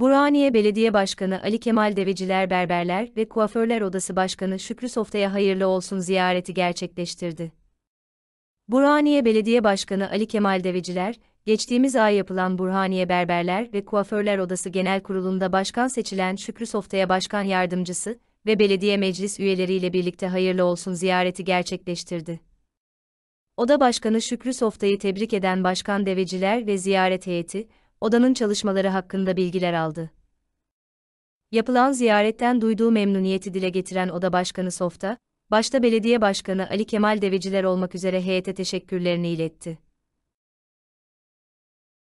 Burhaniye Belediye Başkanı Ali Kemal Deveciler Berberler ve Kuaförler Odası Başkanı Şükrü Softa'ya hayırlı olsun ziyareti gerçekleştirdi. Burhaniye Belediye Başkanı Ali Kemal Deveciler, geçtiğimiz ay yapılan Burhaniye Berberler ve Kuaförler Odası Genel Kurulu'nda başkan seçilen Şükrü Softa'ya başkan yardımcısı ve belediye meclis üyeleriyle birlikte hayırlı olsun ziyareti gerçekleştirdi. Oda Başkanı Şükrü Softa'yı tebrik eden Başkan Deveciler ve ziyaret heyeti, odanın çalışmaları hakkında bilgiler aldı. Yapılan ziyaretten duyduğu memnuniyeti dile getiren Oda Başkanı Softa, başta Belediye Başkanı Ali Kemal Deveciler olmak üzere heyete teşekkürlerini iletti.